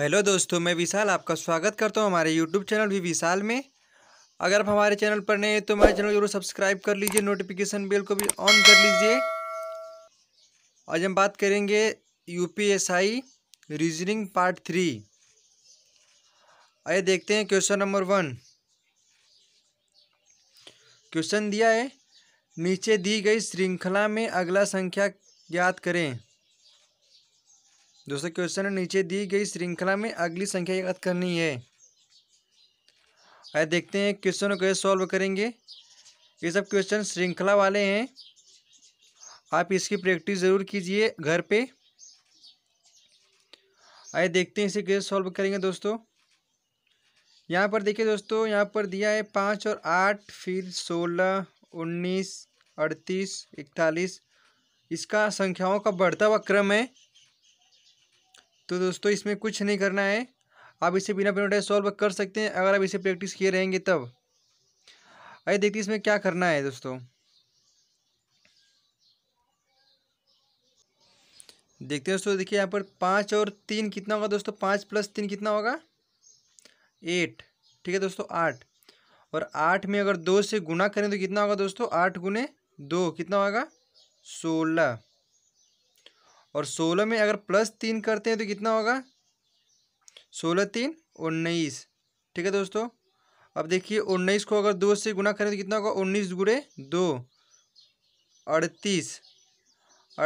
hello दोस्तों मैं विशाल आपका स्वागत करता हूँ हमारे यूट्यूब चैनल भी विशाल में अगर आप हमारे चैनल पर नए हैं तो हमारे चैनल जरूर सब्सक्राइब कर लीजिए नोटिफिकेशन बेल को भी ऑन कर लीजिए आज हम बात करेंगे U P S I reasoning part three आइए देखते हैं क्वेश्चन नंबर वन क्वेश्चन दिया है नीचे दी गई श्रृंखला में अगला संख्या ज्ञात करें दूसरा क्वेश्चन है नीचे दी गई श्रृंखला में अगली संख्या याद करनी है आइए देखते हैं क्वेश्चन को कैसे सॉल्व करेंगे ये सब क्वेश्चन श्रृंखला वाले हैं आप इसकी प्रैक्टिस ज़रूर कीजिए घर पे आइए देखते हैं इसे कैसे सॉल्व करेंगे दोस्तों यहाँ पर देखिए दोस्तों यहाँ पर दिया है पाँच और आठ फिर सोलह उन्नीस अड़तीस इकतालीस इसका संख्याओं का बढ़ता हुआ क्रम है तो दोस्तों इसमें कुछ नहीं करना है आप इसे बिना पेनोटाइज सॉल्व कर सकते हैं अगर आप इसे प्रैक्टिस किए रहेंगे तब आइए देखते इसमें क्या करना है दोस्तों देखते हैं दोस्तों देखिए यहाँ पर पाँच और तीन कितना होगा दोस्तों पाँच प्लस तीन कितना होगा एट ठीक है दोस्तों आठ और आठ में अगर दो से गुना करें तो कितना होगा दोस्तों आठ गुने दो कितना होगा सोलह और सोलह में अगर प्लस तीन करते हैं तो कितना होगा सोलह तीन उन्नीस ठीक है दोस्तों अब देखिए उन्नीस को अगर दो से गुना करें तो कितना होगा उन्नीस गुड़े दो अड़तीस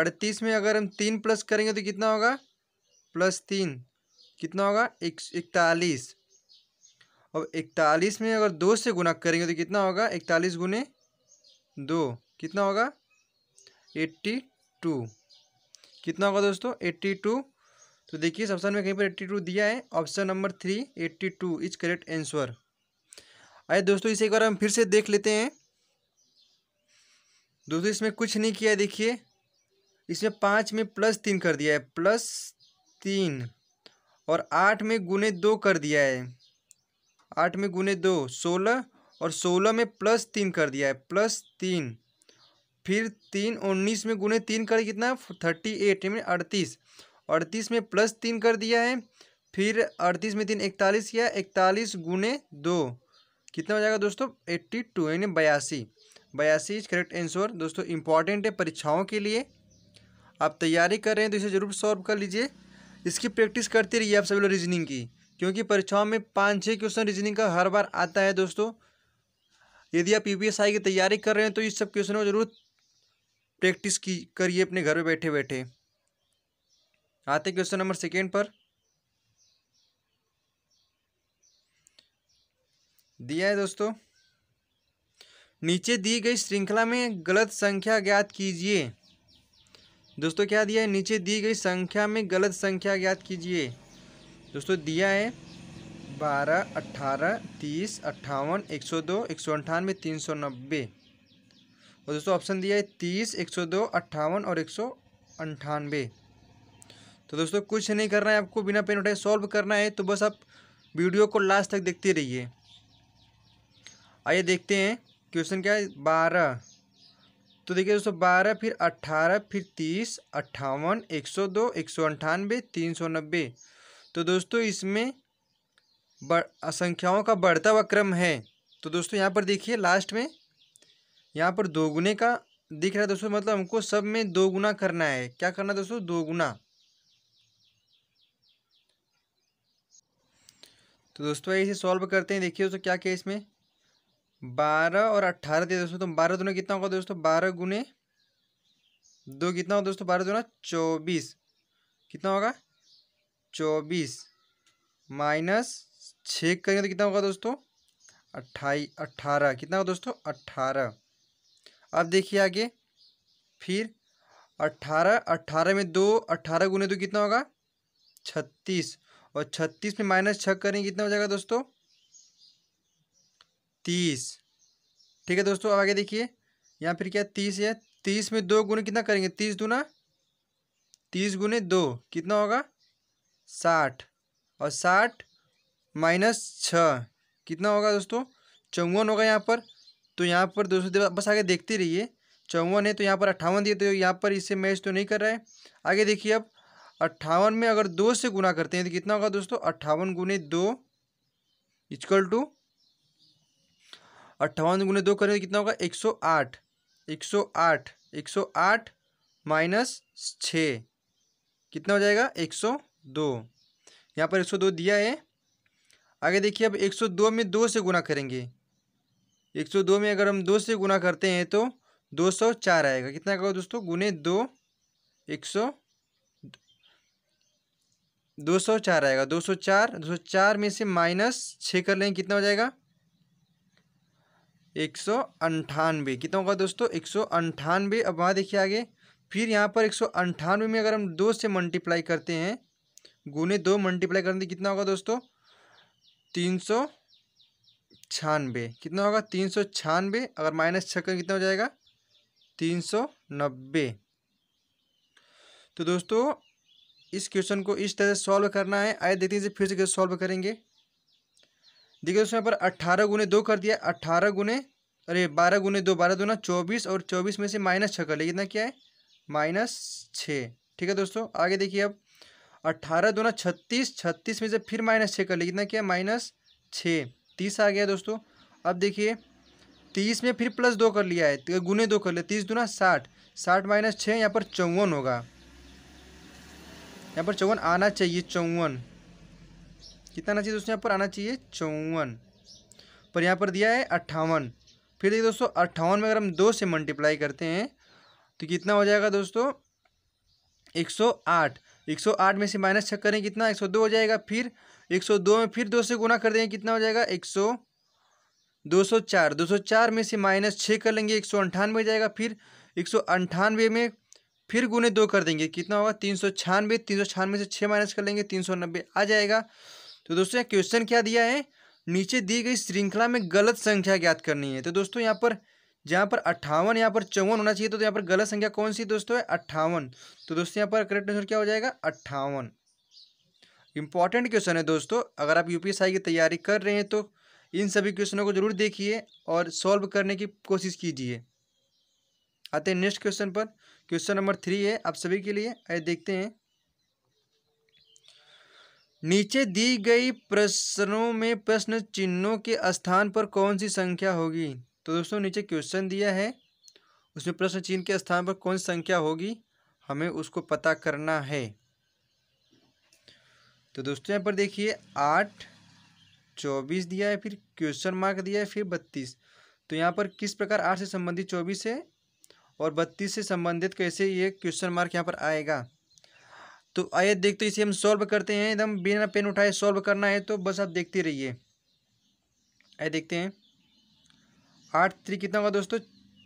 अड़तीस में अगर हम तीन प्लस करेंगे तो कितना होगा प्लस तीन कितना होगा इकतालीस अब इकतालीस में अगर दो से गुना करेंगे तो कितना होगा इकतालीस गुने दो कितना होगा एट्टी टू कितना होगा दोस्तों एट्टी टू तो देखिए ऑप्शन में कहीं पर एट्टी टू दिया है option number three eighty two is correct answer अरे दोस्तों इसे एक बार हम फिर से देख लेते हैं दोस्तों इसमें कुछ नहीं किया देखिए इसमें पाँच में प्लस तीन कर दिया है प्लस तीन और आठ में गुने दो कर दिया है आठ में गुने दो सोलह और सोलह में प्लस तीन कर दिया है प्लस तीन फिर तीन उन्नीस में गुने तीन कर कितना थर्टी एट में अड़तीस अड़तीस में प्लस तीन कर दिया है फिर अड़तीस में तीन इकतालीस किया इकतालीस गुने दो कितना हो जाएगा दोस्तों एट्टी टू यानी बयासी बयासी इज करेक्ट आंसर दोस्तों इंपॉर्टेंट है परीक्षाओं के लिए आप तैयारी कर रहे हैं तो इसे ज़रूर सॉल्व कर लीजिए इसकी प्रैक्टिस करती रहिए आप सभी लोग रीजनिंग की क्योंकि परीक्षाओं में पाँच छः क्वेश्चन रीजनिंग का हर बार आता है दोस्तों यदि आप यू e की तैयारी कर रहे हैं तो इस सब क्वेश्चनों को जरूर प्रैक्टिस की करिए अपने घर में बैठे बैठे आते क्वेश्चन नंबर सेकेंड पर दिया है दोस्तों नीचे दी गई श्रृंखला में गलत संख्या ज्ञात कीजिए दोस्तों क्या दिया है नीचे दी गई संख्या में गलत संख्या ज्ञात कीजिए दोस्तों दिया है बारह अट्ठारह तीस अट्ठावन एक सौ दो एक सौ अंठानवे तीन सौ नब्बे और दोस्तों ऑप्शन दिया है तीस एक सौ दो अट्ठावन और एक सौ अंठानवे तो दोस्तों कुछ नहीं करना है आपको बिना पेन उठाए सॉल्व करना है तो बस आप वीडियो को लास्ट तक देखते रहिए आइए देखते हैं क्वेश्चन क्या है बारह तो देखिए दोस्तों बारह फिर अट्ठारह फिर तीस अट्ठावन एक सौ दो एक सौ अंठानवे तीन सौ नब्बे तो दोस्तों इसमें बढ़ संख्याओं का बढ़ता हुआ क्रम है तो दोस्तों यहाँ पर देखिए लास्ट में यहाँ पर दोगुने का दिख रहा है दोस्तों मतलब हमको सब में दो गुना करना है क्या करना है दोस्तों दो गुना तो दोस्तों इसे सॉल्व करते हैं देखिए दोस्तों क्या क्या इसमें बारह और अट्ठारह दिए दोस्तों तो बारह दोनों कितना होगा दोस्तों बारह गुने दो कितना होगा दोस्तों बारह दोनों चौबीस कितना होगा चौबीस माइनस छः करेंगे तो कितना होगा दोस्तों अट्ठाई अट्ठारह कितना होगा दोस्तों अट्ठारह अब देखिए आगे फिर अट्ठारह अट्ठारह में दो अट्ठारह गुने दो कितना होगा छत्तीस और छत्तीस में माइनस छः करेंगे कितना हो जाएगा दोस्तों तीस ठीक है दोस्तों अब आगे देखिए यहाँ फिर क्या तीस है तीस में दो गुने कितना करेंगे तीस दूना तीस गुने दो कितना होगा साठ और साठ माइनस छः कितना होगा दोस्तों चौवन होगा यहाँ पर तो यहाँ पर दोस्तों बस आगे देखते रहिए चौवन है तो यहाँ पर अट्ठावन दिए तो यहाँ पर इससे मैच तो नहीं कर रहा है आगे देखिए अब अट्ठावन में अगर दो से गुना करते हैं तो कितना होगा दोस्तों अट्ठावन गुने दो इजकल टू अट्ठावन गुने दो करें तो कितना होगा एक सौ आठ एक सौ आठ एक सौ आठ माइनस छः कितना हो जाएगा एक सौ दो यहाँ पर एक सौ दो दिया है आगे देखिए अब एक सौ दो में दो से गुना करेंगे एक सौ दो में अगर हम दो से गुना करते हैं तो दो सौ चार आएगा कितना करो दोस्तों गुने दो एक सौ दो सौ चार आएगा दो सौ चार दो सौ चार में से माइनस छः कर लेंगे कितना हो जाएगा एक सौ अंठानवे कितना होगा दोस्तों एक सौ अंठानवे अब वहाँ देखिए आगे फिर यहाँ पर एक सौ अंठानवे में अगर हम दो से मल्टीप्लाई करते हैं गुने दो मल्टीप्लाई करने कितना होगा दोस्तों तीन सौ छानबे कितना होगा तीन सौ छानबे अगर माइनस छः का कितना हो जाएगा तीन सौ नब्बे तो दोस्तों इस क्वेश्चन को इस तरह से सॉल्व करना है आइए देखते हैं फिर से कैसे सॉल्व करेंगे देखिए दोस्तों यहाँ पर अट्ठारह गुने दो कर दिया अट्ठारह गुने अरे बारह गुने दो बारह दो ना चौबीस और चौबीस में से माइनस छः कर लिया कितना क्या है माइनस छः ठीक है दोस्तों आगे देखिए अब अट्ठारह दो ना छत्तीस छत्तीस में से फिर माइनस छः कर लिया कितना क्या माइनस छः तीस आ गया दोस्तों अब देखिए तीस में फिर प्लस दो कर लिया है तो गुने दो कर लिया तीस ना साठ साठ माइनस छः यहाँ पर चौवन होगा यहाँ पर चौवन आना चाहिए चौवन कितना आना चाहिए दोस्तों यहाँ पर आना चाहिए चौवन पर यहाँ पर दिया है अट्ठावन फिर देखिए दोस्तों अट्ठावन में अगर हम दो से मल्टीप्लाई करते हैं तो कितना हो जाएगा दोस्तों एक सौ आठ एक सौ आठ में से माइनस छः करें कितना एक सौ दो हो जाएगा फिर एक सौ दो में फिर दो से गुना कर देंगे कितना हो जाएगा एक सौ दो सौ चार दो सौ चार में से माइनस छः कर लेंगे एक सौ अंठानवे जाएगा फिर एक सौ अंठानवे में फिर गुने दो कर देंगे कितना होगा तीन सौ छानवे तीन सौ छानवे से छः माइनस कर लेंगे तीन सौ नब्बे आ जाएगा तो दोस्तों यहाँ क्वेश्चन क्या दिया है नीचे दी गई श्रृंखला में गलत संख्या ज्ञात करनी है तो दोस्तों यहाँ पर जहाँ पर अट्ठावन यहाँ पर चौवन होना चाहिए तो यहाँ पर गलत संख्या कौन सी दोस्तों है अट्ठावन तो दोस्तों यहाँ पर करेक्ट आंसर क्या हो जाएगा अट्ठावन इंपॉर्टेंट क्वेश्चन है दोस्तों अगर आप यूपीएसआई की तैयारी कर रहे हैं तो इन सभी क्वेश्चनों को जरूर देखिए और सॉल्व करने की कोशिश कीजिए आते हैं नेक्स्ट क्वेश्चन पर क्वेश्चन नंबर थ्री है आप सभी के लिए आइए देखते हैं नीचे दी गई प्रश्नों में प्रश्न चिन्हों के स्थान पर कौन सी संख्या होगी तो दोस्तों नीचे क्वेश्चन दिया है उसमें प्रश्न चिन्ह के स्थान पर कौन सी संख्या होगी हमें उसको पता करना है तो दोस्तों यहाँ पर देखिए आठ चौबीस दिया है फिर क्वेश्चन मार्क दिया है फिर बत्तीस तो यहाँ पर किस प्रकार आठ से संबंधित चौबीस है और बत्तीस से संबंधित कैसे ये क्वेश्चन मार्क यहाँ पर आएगा तो आइए देखते इसे हम सॉल्व करते हैं एकदम बिना पेन उठाए सॉल्व करना है तो बस आप देखते रहिए आइए देखते हैं आठ थ्री कितना होगा दोस्तों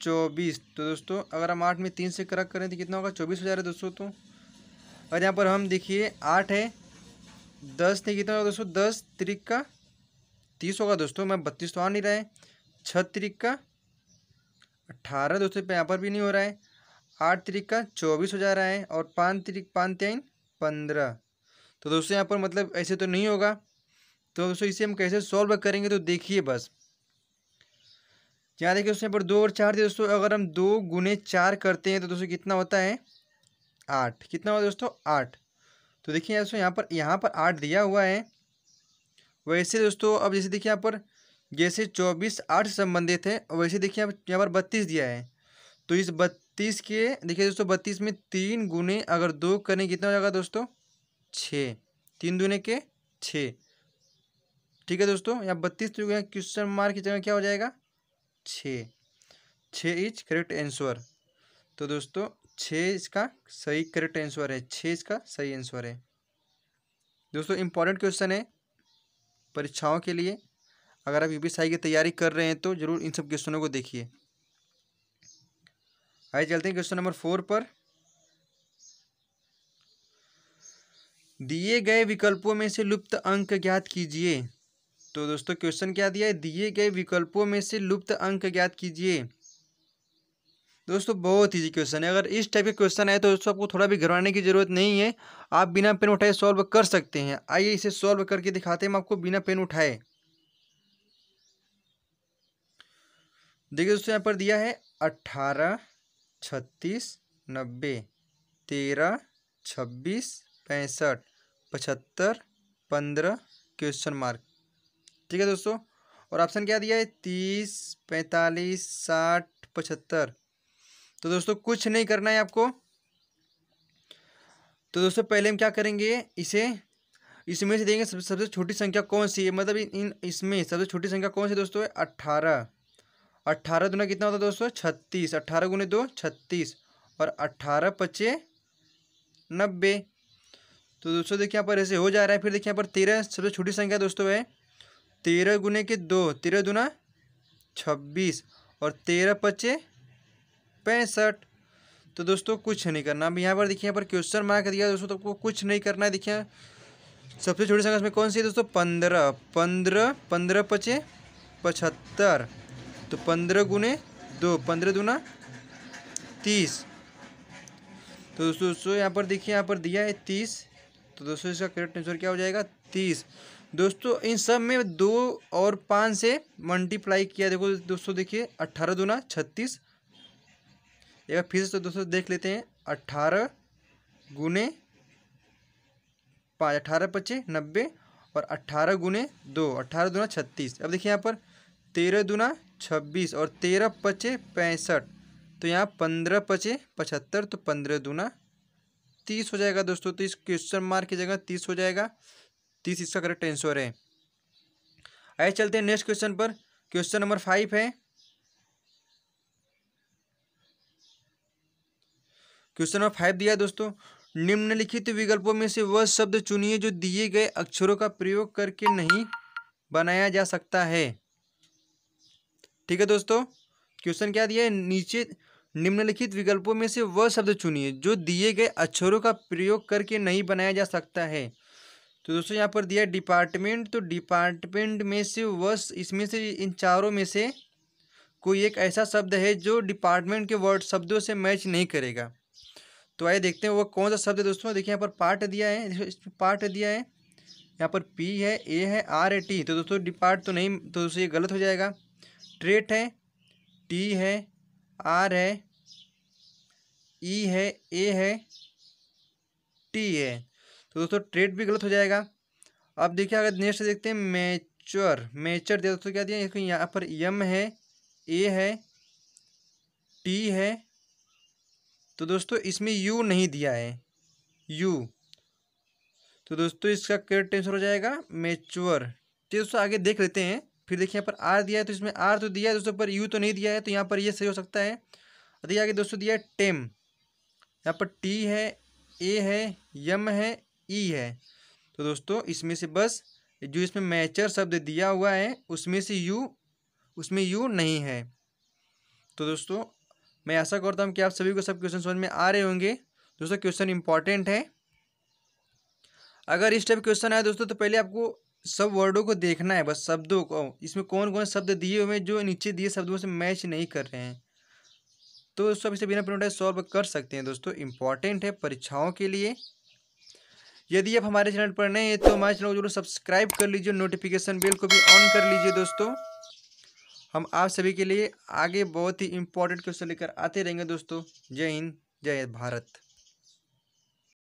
चौबीस तो दोस्तों अगर हम आठ में तीन से करक करें तो कितना होगा चौबीस हो जा रहा है दोस्तों तो और यहाँ पर हम देखिए आठ है दस नहीं कितना होगा दोस्तों दस त्रिक का तीस होगा दोस्तों मैं बत्तीस तो आ नहीं रहा है छः त्रिक का अट्ठारह दोस्तों यहाँ पर भी नहीं हो रहा है आठ त्रिक का चौबीस हो जा रहा है और पाँच त्रिक पाँच तीन पंद्रह तो दोस्तों यहाँ पर मतलब ऐसे तो नहीं होगा तो दोस्तों इसे हम कैसे सॉल्व करेंगे तो देखिए बस यहाँ देखिए दोस्तों यहाँ पर दो और चार थे दोस्तों अगर हम दो गुने चार करते हैं तो दोस्तों कितना होता है आठ कितना होता है दोस्तों आठ तो देखिए दोस्तों यहाँ पर यहाँ पर आठ दिया हुआ है वैसे दोस्तों अब जैसे देखिए यहाँ पर जैसे चौबीस आठ से संबंधित है वैसे देखिए यहाँ पर बत्तीस दिया है तो इस बत्तीस के देखिए दोस्तों बत्तीस में तीन गुने अगर दो करने कितना हो जाएगा दोस्तों छः तीन दुने के छः ठीक है दोस्तों यहाँ बत्तीस तो क्वेश्चन मार्क की जगह क्या हो जाएगा छः छः इज करेक्ट आंसर तो दोस्तों छः इसका सही करेक्ट आंसर है छः इसका सही आंसर है दोस्तों इम्पॉर्टेंट क्वेश्चन है परीक्षाओं के लिए अगर आप यूपीएसआई की तैयारी कर रहे हैं तो ज़रूर इन सब क्वेश्चनों को देखिए आइए चलते हैं क्वेश्चन नंबर फोर पर दिए गए विकल्पों में से लुप्त अंक ज्ञात कीजिए तो दोस्तों क्वेश्चन क्या दिया है दिए गए विकल्पों में से लुप्त अंक ज्ञात कीजिए दोस्तों बहुत ईजी क्वेश्चन है अगर इस टाइप के क्वेश्चन आए तो दोस्तों आपको थोड़ा भी घबराने की जरूरत नहीं है आप बिना पेन उठाए सॉल्व कर सकते हैं आइए इसे सॉल्व करके दिखाते हैं हम आपको बिना पेन उठाए देखिए दोस्तों यहाँ पर दिया है अट्ठारह छत्तीस नब्बे तेरह छब्बीस पैंसठ पचहत्तर पंद्रह क्वेश्चन मार्क ठीक है दोस्तों और ऑप्शन क्या दिया है तीस पैंतालीस साठ पचहत्तर तो दोस्तों कुछ नहीं करना है आपको तो दोस्तों पहले हम क्या करेंगे इसे इसमें से देखेंगे सब, सबसे छोटी संख्या कौन सी है मतलब इन इसमें सबसे छोटी संख्या कौन सी दोस्तों है अट्ठारह अट्ठारह दुना कितना होता है दोस्तों छत्तीस अट्ठारह गुने दो छत्तीस और अट्ठारह पच्चे नब्बे तो दोस्तों देखिए यहाँ पर ऐसे हो जा रहा है फिर देखिए यहाँ पर तेरह सबसे छोटी संख्या दोस्तों है तेरह गुने के दो तेरह दुना छब्बीस और तेरह पच्चे पैंसठ तो दोस्तों कुछ नहीं करना अब यहाँ पर देखिए यहाँ पर क्वेश्चन मार्क दिया दोस्तों तो कुछ नहीं करना है देखिए सबसे छोटी संख्या इसमें कौन सी है दोस्तों पंद्रह पंद्रह पंद्रह पचे पचहत्तर तो पंद्रह गुने दो पंद्रह दूना तीस तो दोस्तों दोस्तों यहाँ पर देखिए यहाँ पर दिया है तीस तो दोस्तों इसका करेक्ट आंसर क्या हो जाएगा तीस दोस्तों इन सब में दो और पाँच से मल्टीप्लाई किया देखो दोस्तों देखिए अट्ठारह दूना छत्तीस एक बार फिर से तो दोस्तों देख लेते हैं अट्ठारह गुने पाँच अट्ठारह पच्चे नब्बे और अट्ठारह गुने दो अट्ठारह दुना छत्तीस अब देखिए यहाँ पर तेरह दुना छब्बीस और तेरह पचे पैंसठ तो यहाँ पंद्रह पचे पचहत्तर तो पंद्रह दुना तीस हो जाएगा दोस्तों तो इस क्वेश्चन मार्क की जगह तीस हो जाएगा तीस इसका करेक्ट आंसर है आइए चलते हैं नेक्स्ट क्वेश्चन पर क्वेश्चन नंबर फाइव है क्वेश्चन नंबर फाइव दिया है दोस्तों निम्नलिखित विकल्पों में से वह शब्द चुनिए जो दिए गए अक्षरों का प्रयोग करके नहीं बनाया जा सकता है ठीक है दोस्तों क्वेश्चन क्या दिया है नीचे निम्नलिखित विकल्पों में से वह शब्द चुनिए जो दिए गए अक्षरों का प्रयोग करके नहीं बनाया जा सकता है तो दोस्तों यहाँ पर दिया डिपार्टमेंट तो डिपार्टमेंट में से वह इसमें से इन चारों में से कोई एक ऐसा शब्द है जो डिपार्टमेंट के वर्ड शब्दों से मैच नहीं करेगा तो आइए देखते हैं वो कौन सा शब्द है दोस्तों देखिए यहाँ पर पार्ट दिया है पार्ट दिया है यहाँ पर पी है ए है आर है टी तो दोस्तों डिपार्ट तो नहीं तो दोस्तों ये गलत हो जाएगा ट्रेट है टी है आर है ई e है ए है टी है तो दोस्तों ट्रेट भी गलत हो जाएगा अब देखिए अगर नेक्स्ट देखते हैं मैचर मैचर दिया दोस्तों क्या दिया यहाँ पर यम है ए है टी है तो दोस्तों इसमें यू नहीं दिया है यू तो दोस्तों इसका करेक्ट आंसर हो जाएगा मेच्योर तो चलिए दोस्तों आगे देख लेते हैं फिर देखिए यहाँ पर आर दिया है तो इसमें आर तो दिया है दोस्तों पर यू तो नहीं दिया है तो यहाँ पर ये सही हो सकता है और देखिए आगे दोस्तों दिया है टेम यहाँ पर टी है ए है यम है ई e है तो दोस्तों इसमें से बस जो इसमें मैचर शब्द दिया हुआ है उसमें से यू उसमें यू नहीं है तो दोस्तों मैं ऐसा करता हूँ कि आप सभी को सब क्वेश्चन समझ में आ रहे होंगे दोस्तों क्वेश्चन इंपॉर्टेंट है अगर इस टाइप क्वेश्चन आए दोस्तों तो पहले आपको सब वर्डों को देखना है बस शब्दों को इसमें कौन कौन शब्द दिए हुए हैं जो नीचे दिए शब्दों से मैच नहीं कर रहे हैं तो दोस्तों इसे बिना प्रिंट सॉल्व कर सकते हैं दोस्तों इंपॉर्टेंट है परीक्षाओं के लिए यदि आप हमारे चैनल पर नए हैं तो हमारे चैनल को जरूर सब्सक्राइब कर लीजिए नोटिफिकेशन बेल को भी ऑन कर लीजिए दोस्तों हम आप सभी के लिए आगे बहुत ही इम्पोर्टेंट क्वेश्चन लेकर आते रहेंगे दोस्तों जय हिंद जय भारत